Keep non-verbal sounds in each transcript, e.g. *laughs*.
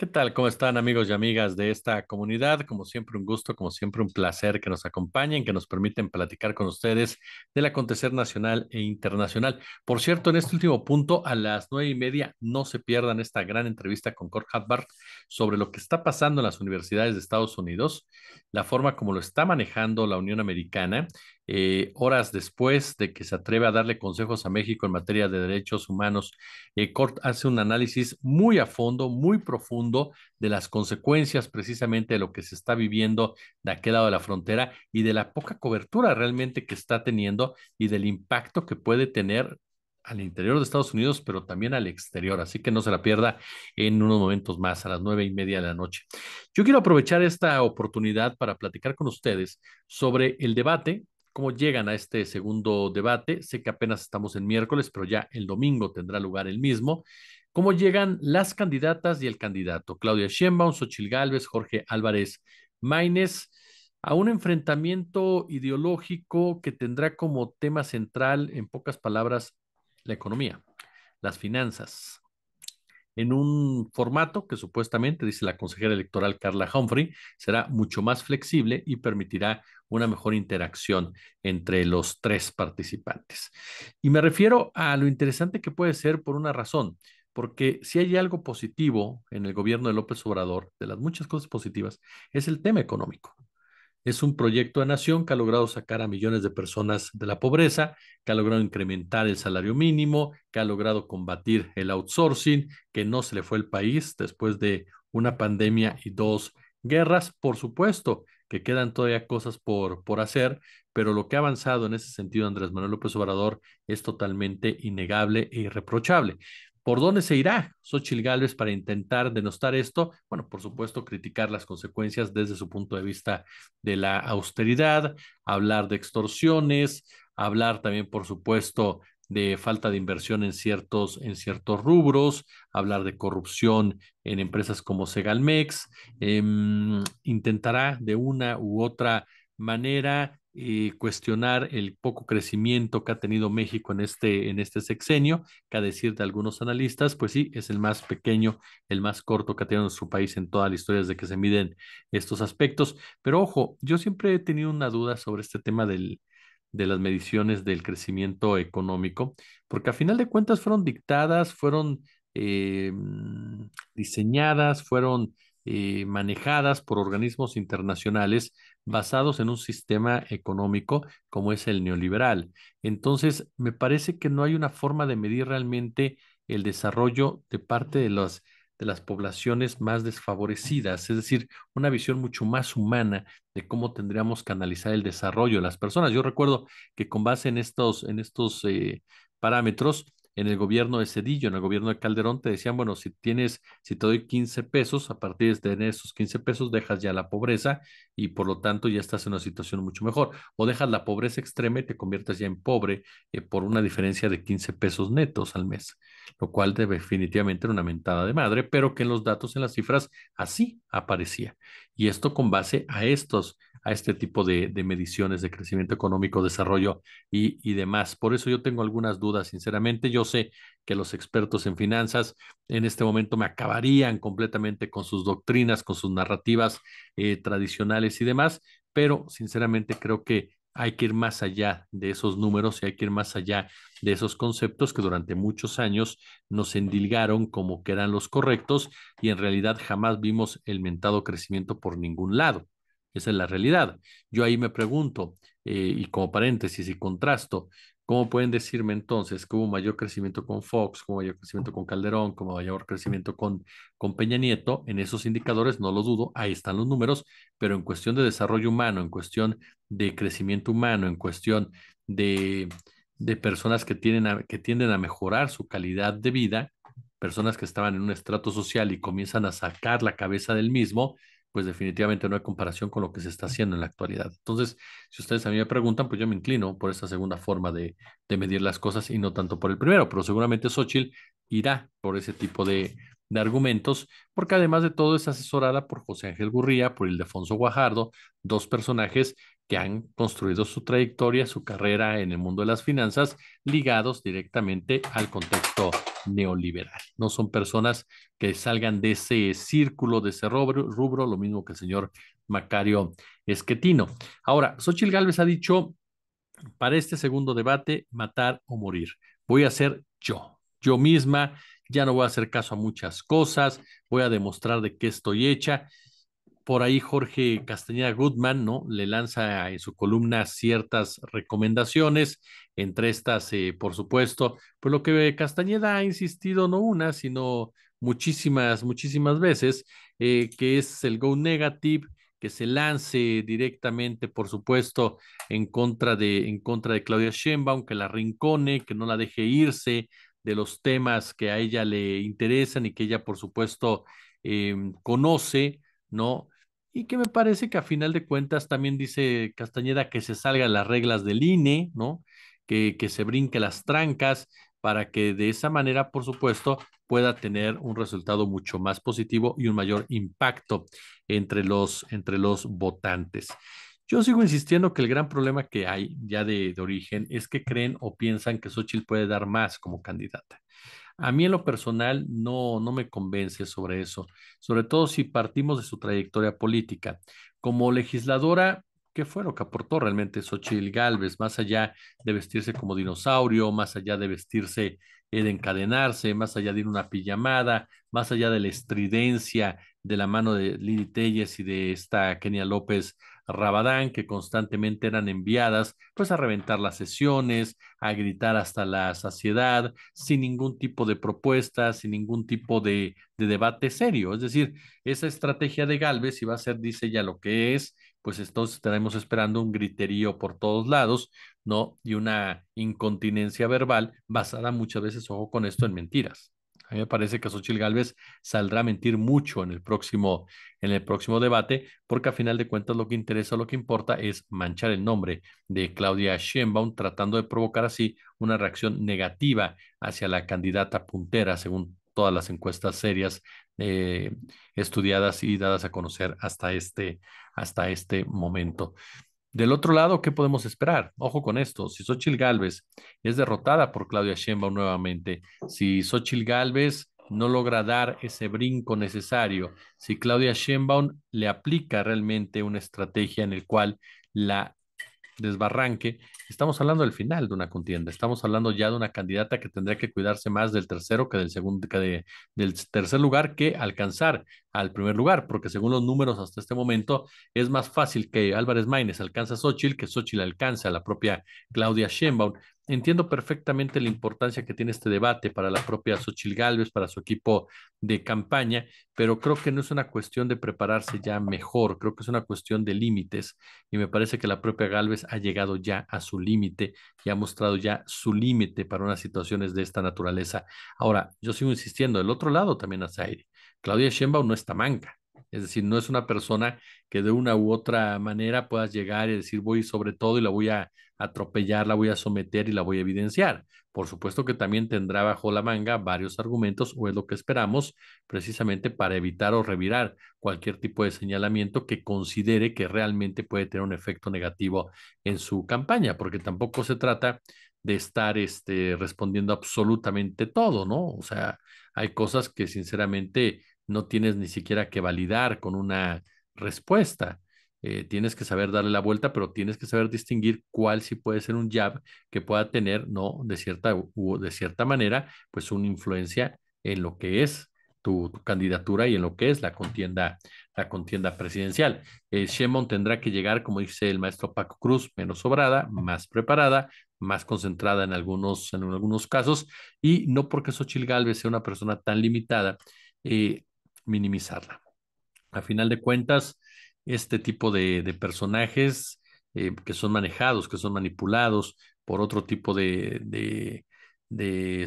¿Qué tal? ¿Cómo están amigos y amigas de esta comunidad? Como siempre un gusto, como siempre un placer que nos acompañen, que nos permiten platicar con ustedes del acontecer nacional e internacional. Por cierto, en este último punto, a las nueve y media, no se pierdan esta gran entrevista con Kurt Hadbart sobre lo que está pasando en las universidades de Estados Unidos, la forma como lo está manejando la Unión Americana eh, horas después de que se atreve a darle consejos a México en materia de derechos humanos, eh, Cort hace un análisis muy a fondo, muy profundo de las consecuencias precisamente de lo que se está viviendo de aquel lado de la frontera y de la poca cobertura realmente que está teniendo y del impacto que puede tener al interior de Estados Unidos, pero también al exterior. Así que no se la pierda en unos momentos más, a las nueve y media de la noche. Yo quiero aprovechar esta oportunidad para platicar con ustedes sobre el debate cómo llegan a este segundo debate. Sé que apenas estamos en miércoles, pero ya el domingo tendrá lugar el mismo. ¿Cómo llegan las candidatas y el candidato? Claudia Sheinbaum, Xochil Gálvez, Jorge Álvarez Maínez, a un enfrentamiento ideológico que tendrá como tema central, en pocas palabras, la economía, las finanzas, en un formato que supuestamente, dice la consejera electoral Carla Humphrey, será mucho más flexible y permitirá una mejor interacción entre los tres participantes. Y me refiero a lo interesante que puede ser por una razón, porque si hay algo positivo en el gobierno de López Obrador, de las muchas cosas positivas, es el tema económico. Es un proyecto de nación que ha logrado sacar a millones de personas de la pobreza, que ha logrado incrementar el salario mínimo, que ha logrado combatir el outsourcing, que no se le fue el país después de una pandemia y dos guerras. Por supuesto que quedan todavía cosas por, por hacer, pero lo que ha avanzado en ese sentido Andrés Manuel López Obrador es totalmente innegable e irreprochable. ¿Por dónde se irá Xochitl Gálvez para intentar denostar esto? Bueno, por supuesto, criticar las consecuencias desde su punto de vista de la austeridad, hablar de extorsiones, hablar también, por supuesto, de falta de inversión en ciertos, en ciertos rubros, hablar de corrupción en empresas como Segalmex, em, intentará de una u otra manera y cuestionar el poco crecimiento que ha tenido México en este, en este sexenio, que a decir de algunos analistas, pues sí, es el más pequeño, el más corto que ha tenido nuestro país en toda la historia desde que se miden estos aspectos. Pero ojo, yo siempre he tenido una duda sobre este tema de las mediciones del crecimiento económico, porque a final de cuentas fueron dictadas, fueron eh, diseñadas, fueron eh, manejadas por organismos internacionales basados en un sistema económico como es el neoliberal. Entonces, me parece que no hay una forma de medir realmente el desarrollo de parte de las, de las poblaciones más desfavorecidas, es decir, una visión mucho más humana de cómo tendríamos que analizar el desarrollo de las personas. Yo recuerdo que con base en estos, en estos eh, parámetros, en el gobierno de Cedillo, en el gobierno de Calderón, te decían, bueno, si tienes, si te doy 15 pesos, a partir de tener esos 15 pesos dejas ya la pobreza y por lo tanto ya estás en una situación mucho mejor. O dejas la pobreza extrema y te conviertes ya en pobre eh, por una diferencia de 15 pesos netos al mes, lo cual definitivamente era una mentada de madre, pero que en los datos, en las cifras, así aparecía. Y esto con base a estos a este tipo de, mediciones de crecimiento económico, desarrollo y, demás. Por eso yo tengo algunas dudas, sinceramente. Yo sé que los expertos en finanzas en este momento me acabarían completamente con sus doctrinas, con sus narrativas eh, tradicionales y demás, pero sinceramente creo que hay que ir más allá de esos números y hay que ir más allá de esos conceptos que durante muchos años nos endilgaron como que eran los correctos y en realidad jamás vimos el mentado crecimiento por ningún lado. Esa es la realidad. Yo ahí me pregunto, eh, y como paréntesis y contrasto, ¿cómo pueden decirme entonces que hubo mayor crecimiento con Fox, como mayor crecimiento con Calderón, como mayor crecimiento con, con Peña Nieto? En esos indicadores, no lo dudo, ahí están los números, pero en cuestión de desarrollo humano, en cuestión de crecimiento humano, en cuestión de, de personas que, tienen que tienden a mejorar su calidad de vida, personas que estaban en un estrato social y comienzan a sacar la cabeza del mismo, pues definitivamente no hay comparación con lo que se está haciendo en la actualidad. Entonces, si ustedes a mí me preguntan, pues yo me inclino por esta segunda forma de, de medir las cosas y no tanto por el primero, pero seguramente Xochitl irá por ese tipo de, de argumentos, porque además de todo es asesorada por José Ángel Gurría, por Ildefonso Guajardo, dos personajes que han construido su trayectoria, su carrera en el mundo de las finanzas, ligados directamente al contexto neoliberal. No son personas que salgan de ese círculo, de ese rubro, lo mismo que el señor Macario Esquetino. Ahora, Xochitl Gálvez ha dicho, para este segundo debate, matar o morir. Voy a ser yo, yo misma, ya no voy a hacer caso a muchas cosas, voy a demostrar de qué estoy hecha por ahí Jorge Castañeda Goodman, ¿no? Le lanza en su columna ciertas recomendaciones, entre estas, eh, por supuesto, pues lo que Castañeda ha insistido no una, sino muchísimas, muchísimas veces, eh, que es el go negative, que se lance directamente, por supuesto, en contra de, en contra de Claudia Sheinbaum, que la rincone, que no la deje irse de los temas que a ella le interesan y que ella, por supuesto, em, conoce, ¿no? y que me parece que a final de cuentas también dice Castañeda que se salgan las reglas del INE, ¿no? Que, se brinque las trancas para que de esa manera, por supuesto, pueda tener un resultado mucho más positivo y un mayor impacto entre los, entre los votantes. Yo sigo insistiendo que el gran problema que hay ya de, de origen es que creen o piensan que Xochitl puede dar más como candidata. A mí en lo personal no, no me convence sobre eso, sobre todo si partimos de su trayectoria política. Como legisladora, ¿qué fue lo que aportó realmente Xochitl Galvez? Más allá de vestirse como dinosaurio, más allá de vestirse, eh, de encadenarse, más allá de ir una pijamada, más allá de la estridencia de la mano de Lili Telles y de esta Kenia López Rabadán, que constantemente eran enviadas pues a reventar las sesiones, a gritar hasta la saciedad, sin ningún tipo de propuesta, sin ningún tipo de, debate serio. Es decir, esa estrategia de Galvez, iba a ser, dice ya lo que es, pues entonces estaremos esperando un griterío por todos lados, ¿no? Y una incontinencia verbal basada muchas veces, ojo con esto, en mentiras. A mí me parece que Xochitl Gálvez saldrá a mentir mucho en el próximo, en el próximo debate, porque a final de cuentas lo que interesa, lo que importa es manchar el nombre de Claudia Sheinbaum, tratando de provocar así una reacción negativa hacia la candidata puntera, según todas las encuestas serias eh, estudiadas y dadas a conocer hasta este, hasta este momento. Del otro lado, ¿qué podemos esperar? Ojo con esto, si Xochitl Galvez es derrotada por Claudia Sheinbaum nuevamente, si Xochitl Galvez no logra dar ese brinco necesario, si Claudia Sheinbaum le aplica realmente una estrategia en el cual la desbarranque, estamos hablando del final de una contienda, estamos hablando ya de una candidata que tendría que cuidarse más del tercero que del segundo, que de, del tercer lugar que alcanzar al primer lugar, porque según los números hasta este momento es más fácil que Álvarez Maínez alcance a Xochitl que Xochitl alcance a la propia Claudia Sheinbaum entiendo perfectamente la importancia que tiene este debate para la propia Xochil Gálvez, para su equipo de campaña, pero creo que no es una cuestión de prepararse ya mejor, creo que es una cuestión de límites y me parece que la propia Gálvez ha llegado ya a su límite y ha mostrado ya su límite para unas situaciones de esta naturaleza. Ahora, yo sigo insistiendo, del otro lado también hace aire, Claudia Sheinbaum no está manca, es decir, no es una persona que de una u otra manera puedas llegar y decir voy sobre todo y la voy a atropellar, la voy a someter y la voy a evidenciar. Por supuesto que también tendrá bajo la manga varios argumentos o es lo que esperamos precisamente para evitar o revirar cualquier tipo de señalamiento que considere que realmente puede tener un efecto negativo en su campaña, porque tampoco se trata de estar este, respondiendo absolutamente todo, ¿no? O sea, hay cosas que sinceramente no tienes ni siquiera que validar con una respuesta. Eh, tienes que saber darle la vuelta, pero tienes que saber distinguir cuál sí puede ser un jab que pueda tener, ¿no? De cierta, de cierta manera, pues una influencia en lo que es tu, candidatura y en lo que es la contienda, la contienda presidencial. Eh, Shemon tendrá que llegar, como dice el maestro Paco Cruz, menos sobrada, más preparada, más concentrada en algunos, en algunos casos, y no porque Xochil Galvez sea una persona tan limitada, eh, minimizarla. A final de cuentas, este tipo de, personajes eh, que son manejados, que son manipulados por otro tipo de,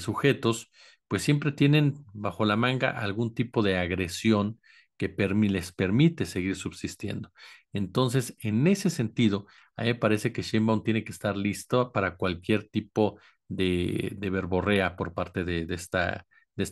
sujetos, pues siempre tienen bajo la manga algún tipo de agresión que les permite seguir subsistiendo. Entonces, en ese sentido, a mí me parece que Sheinbaum tiene que estar listo para cualquier tipo de, de verborrea por parte de, esta, de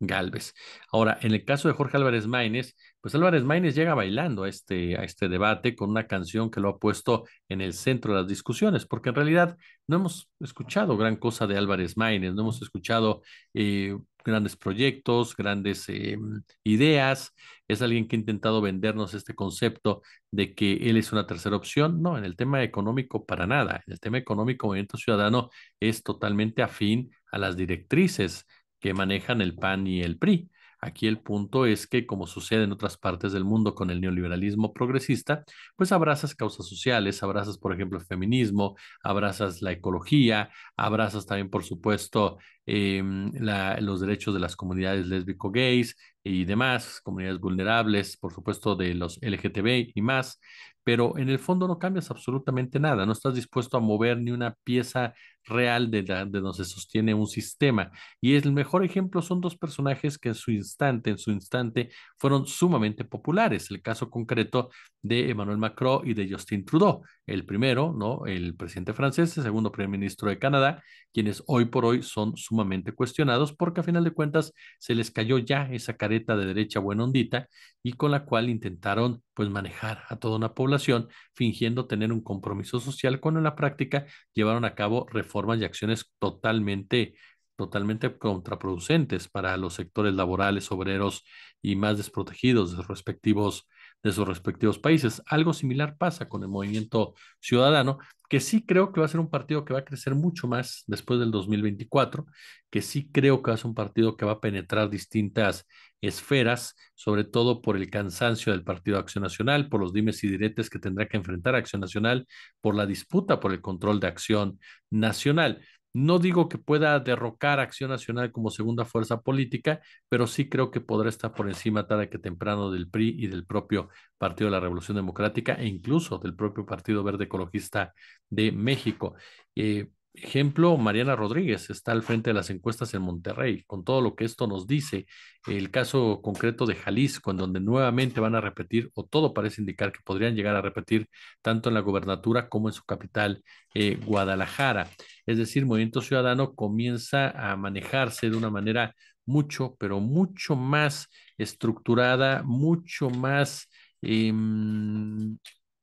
Galvez. Ahora, en el caso de Jorge Álvarez Maínez, pues Álvarez Maínez llega bailando a este, a este debate con una canción que lo ha puesto en el centro de las discusiones, porque en realidad no hemos escuchado gran cosa de Álvarez Maínez, no hemos escuchado eh, grandes proyectos, grandes eh, ideas. Es alguien que ha intentado vendernos este concepto de que él es una tercera opción. No, en el tema económico para nada. En el tema económico, Movimiento Ciudadano es totalmente afín a las directrices que manejan el PAN y el PRI. Aquí el punto es que, como sucede en otras partes del mundo con el neoliberalismo progresista, pues abrazas causas sociales, abrazas, por ejemplo, el feminismo, abrazas la ecología, abrazas también, por supuesto, em, los derechos de las comunidades lésbico-gays y demás, comunidades vulnerables, por supuesto, de los LGTB y más, pero en el fondo no cambias absolutamente nada, no estás dispuesto a mover ni una pieza real de, la, de donde se sostiene un sistema. Y el mejor ejemplo son dos personajes que en su instante, en su instante, fueron sumamente populares. El caso concreto de Emmanuel Macron y de Justin Trudeau. El primero, ¿no? El presidente francés, el segundo primer ministro de Canadá, quienes hoy por hoy son sumamente cuestionados porque a final de cuentas se les cayó ya esa careta de derecha buena ondita y con la cual intentaron pues manejar a toda una población fingiendo tener un compromiso social cuando en la práctica llevaron a cabo reformas formas y acciones totalmente, totalmente contraproducentes para los sectores laborales, obreros y más desprotegidos de sus respectivos de sus respectivos países. Algo similar pasa con el movimiento ciudadano, que sí creo que va a ser un partido que va a crecer mucho más después del 2024, que sí creo que va a ser un partido que va a penetrar distintas esferas, sobre todo por el cansancio del Partido Acción Nacional, por los dimes y diretes que tendrá que enfrentar Acción Nacional, por la disputa por el control de Acción Nacional. No digo que pueda derrocar a Acción Nacional como segunda fuerza política, pero sí creo que podrá estar por encima tarde que temprano del PRI y del propio Partido de la Revolución Democrática e incluso del propio Partido Verde Ecologista de México. Eh, Ejemplo, Mariana Rodríguez está al frente de las encuestas en Monterrey, con todo lo que esto nos dice, el caso concreto de Jalisco, en donde nuevamente van a repetir, o todo parece indicar que podrían llegar a repetir, tanto en la gobernatura como en su capital, eh, Guadalajara. Es decir, Movimiento Ciudadano comienza a manejarse de una manera mucho, pero mucho más estructurada, mucho más em,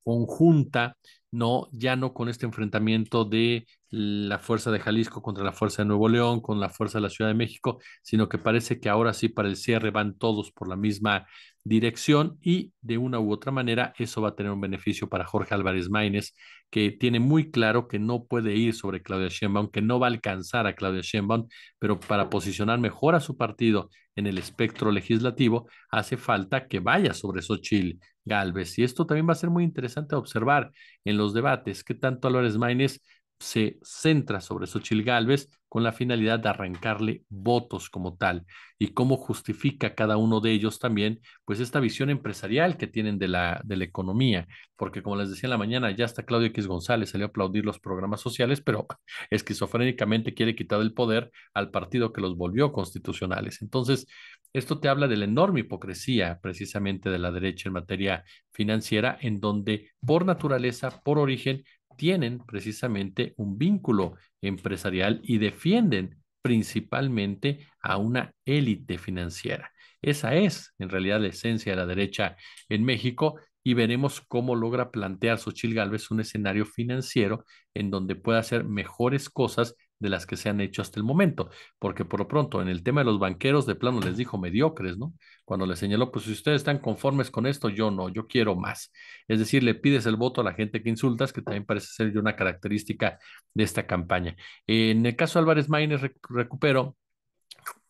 conjunta no, ya no con este enfrentamiento de la fuerza de Jalisco contra la fuerza de Nuevo León, con la fuerza de la Ciudad de México, sino que parece que ahora sí para el cierre van todos por la misma dirección y de una u otra manera eso va a tener un beneficio para Jorge Álvarez Maínez, que tiene muy claro que no puede ir sobre Claudia Sheinbaum, que no va a alcanzar a Claudia Sheinbaum, pero para posicionar mejor a su partido en el espectro legislativo hace falta que vaya sobre Xochitl Galvez. Y esto también va a ser muy interesante observar en los debates qué tanto Álvarez Maines se centra sobre Sochil Gálvez con la finalidad de arrancarle votos como tal y cómo justifica cada uno de ellos también, pues esta visión empresarial que tienen de la, de la economía, porque como les decía en la mañana, ya está Claudio X González, salió a aplaudir los programas sociales, pero *laughs* esquizofrénicamente quiere quitar el poder al partido que los volvió constitucionales. Entonces, esto te habla de la enorme hipocresía precisamente de la derecha en materia financiera, en donde por naturaleza, por origen, tienen precisamente un vínculo empresarial y defienden principalmente a una élite financiera. Esa es, en realidad, la esencia de la derecha en México y veremos cómo logra plantear Xochil Gálvez un escenario financiero en donde pueda hacer mejores cosas de las que se han hecho hasta el momento, porque por lo pronto en el tema de los banqueros de plano les dijo mediocres, ¿no? Cuando les señaló, pues si ustedes están conformes con esto, yo no, yo quiero más. Es decir, le pides el voto a la gente que insultas, que también parece ser una característica de esta campaña. En el caso de Álvarez Maínez, recupero,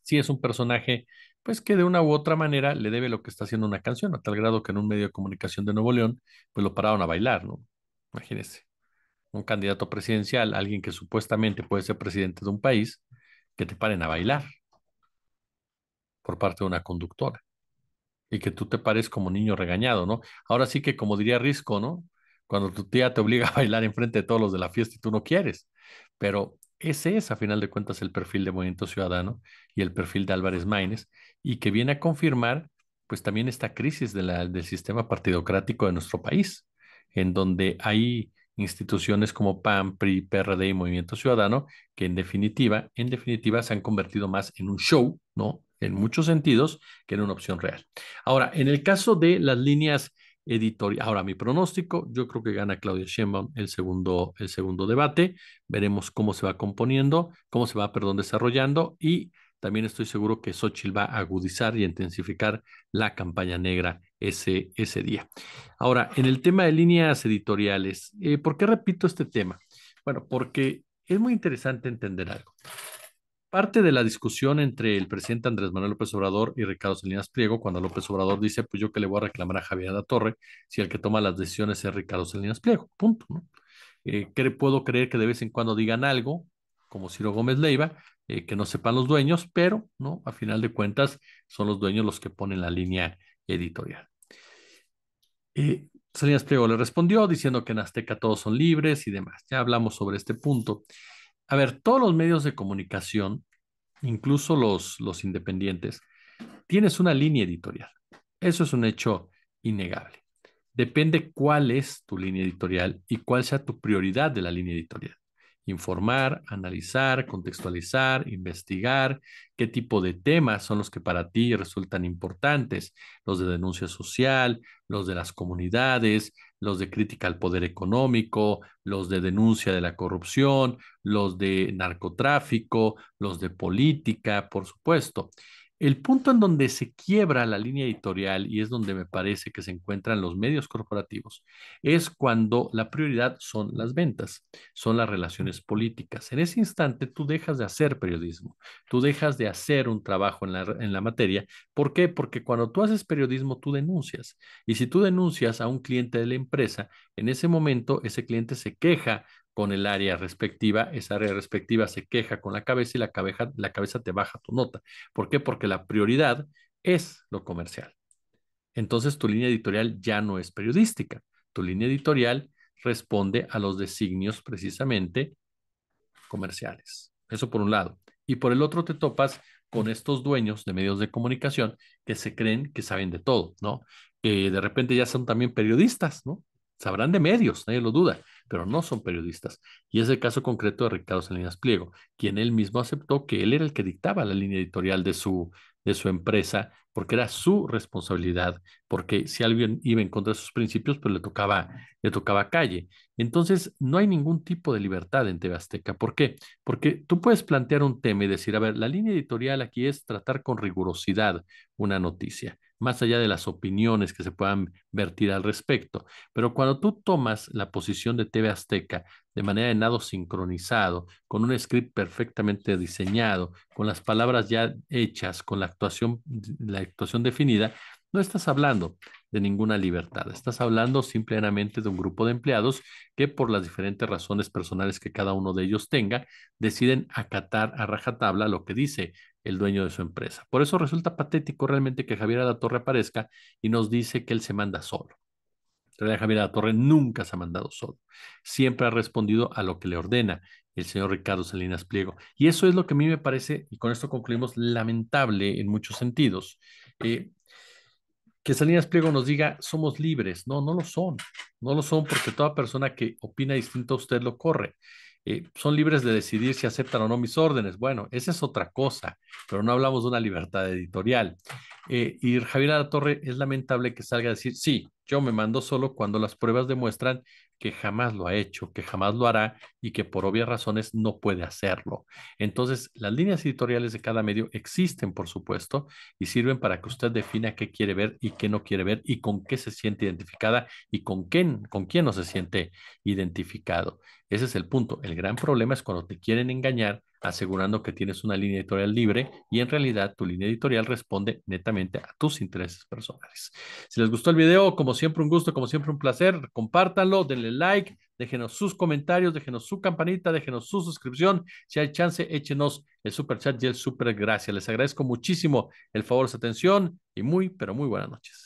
sí es un personaje pues que de una u otra manera le debe lo que está haciendo una canción, a tal grado que en un medio de comunicación de Nuevo León, pues lo pararon a bailar, ¿no? Imagínense un candidato presidencial, alguien que supuestamente puede ser presidente de un país, que te paren a bailar por parte de una conductora y que tú te pares como niño regañado, ¿no? Ahora sí que como diría Risco, ¿no? Cuando tu tía te obliga *laughs* a bailar enfrente de todos los de la fiesta y tú no quieres, pero ese es a final de cuentas el perfil de Movimiento Ciudadano y el perfil de Álvarez Maínez y que viene a confirmar pues también esta crisis de la, del sistema partidocrático de nuestro país, en donde hay instituciones como PAN, PRI, PRD y Movimiento Ciudadano, que en definitiva, en definitiva se han convertido más en un show, ¿no? En muchos sentidos, que en una opción real. Ahora, en el caso de las líneas editoriales, ahora mi pronóstico, yo creo que gana Claudia Sheinbaum el segundo, el segundo debate, veremos cómo se va componiendo, cómo se va, desarrollando y también estoy seguro que Xochitl va a agudizar y intensificar la campaña negra ese, día. Ahora, en el tema de líneas editoriales, eh, ¿por qué repito este tema? Bueno, porque es muy interesante entender algo. Parte de la discusión entre el presidente Andrés Manuel López Obrador y Ricardo Salinas Pliego, cuando López Obrador dice, pues yo que le voy a reclamar a Javier La Torre si el que toma las decisiones es Ricardo Salinas Pliego, punto. ¿no? Eh, puedo creer que de vez en cuando digan algo, como Ciro Gómez Leiva, eh, que no sepan los dueños, pero no, a final de cuentas son los dueños los que ponen la línea editorial. Y eh, Salinas Pliego le respondió diciendo que en Azteca todos son libres y demás. Ya hablamos sobre este punto. A ver, todos los medios de comunicación, incluso los, los independientes, tienes una línea editorial. Eso es un hecho innegable. Depende cuál es tu línea editorial y cuál sea tu prioridad de la línea editorial informar, analizar, contextualizar, investigar, qué tipo de temas son los que para ti resultan importantes, los de denuncia social, los de las comunidades, los de crítica al poder económico, los de denuncia de la corrupción, los de narcotráfico, los de política, por supuesto. El punto en donde se quiebra la línea editorial, y es donde me parece que se encuentran los medios corporativos, es cuando la prioridad son las ventas, son las relaciones políticas. En ese instante tú dejas de hacer periodismo, tú dejas de hacer un trabajo en la, materia. ¿Por qué? Porque cuando tú haces periodismo, tú denuncias. Y si tú denuncias a un cliente de la empresa, en ese momento ese cliente se queja con el área respectiva, esa área respectiva se queja con la cabeza y la cabeza, la cabeza te baja tu nota. ¿Por qué? Porque la prioridad es lo comercial. Entonces tu línea editorial ya no es periodística. Tu línea editorial responde a los designios precisamente comerciales. Eso por un lado. Y por el otro te topas con estos dueños de medios de comunicación que se creen que saben de todo, ¿no? Que de repente ya son también periodistas, ¿no? Sabrán de medios, nadie lo duda, pero no son periodistas. Y es el caso concreto de Ricardo Salinas Pliego, quien él mismo aceptó que él era el que dictaba la línea editorial de su, de su empresa, porque era su responsabilidad, porque si alguien iba en contra de sus principios, pues le tocaba, le tocaba calle. Entonces, no hay ningún tipo de libertad en TV Azteca. ¿Por qué? Porque tú puedes plantear un tema y decir, a ver, la línea editorial aquí es tratar con rigurosidad una noticia, más allá de las opiniones que se puedan vertir al respecto. Pero cuando tú tomas la posición de TV Azteca de manera de nado sincronizado, con un script perfectamente diseñado, con las palabras ya hechas, con la actuación, la actuación definida, no estás hablando de ninguna libertad, estás hablando simplemente de un grupo de empleados que por las diferentes razones personales que cada uno de ellos tenga, deciden acatar a rajatabla lo que dice el dueño de su empresa. Por eso resulta patético realmente que Javier Alatorre aparezca y nos dice que él se manda solo. Realidad Javier la Torre nunca se ha mandado solo. Siempre ha respondido a lo que le ordena el señor Ricardo Salinas Pliego. Y eso es lo que a mí me parece, y con esto concluimos, lamentable en muchos sentidos. Eh, que Salinas Pliego nos diga, somos libres. No, no lo son. No lo son porque toda persona que opina distinto a usted lo corre. Eh, son libres de decidir si aceptan o no mis órdenes. Bueno, esa es otra cosa, pero no hablamos de una libertad editorial. Eh, y Javier la Torre es lamentable que salga a decir, sí, yo me mando solo cuando las pruebas demuestran que jamás lo ha hecho, que jamás lo hará y que por obvias razones no puede hacerlo. Entonces, las líneas editoriales de cada medio existen, por supuesto, y sirven para que usted defina qué quiere ver y qué no quiere ver y con qué se siente identificada y con quién, con quién no se siente identificado. Ese es el punto. El gran problema es cuando te quieren engañar asegurando que tienes una línea editorial libre y en realidad tu línea editorial responde netamente a tus intereses personales. Si les gustó el video, como siempre un gusto, como siempre un placer, compártanlo, denle like, déjenos sus comentarios, déjenos su campanita, déjenos su suscripción. Si hay chance, échenos el super chat y el super gracias. Les agradezco muchísimo el favor de su atención y muy, pero muy buenas noches.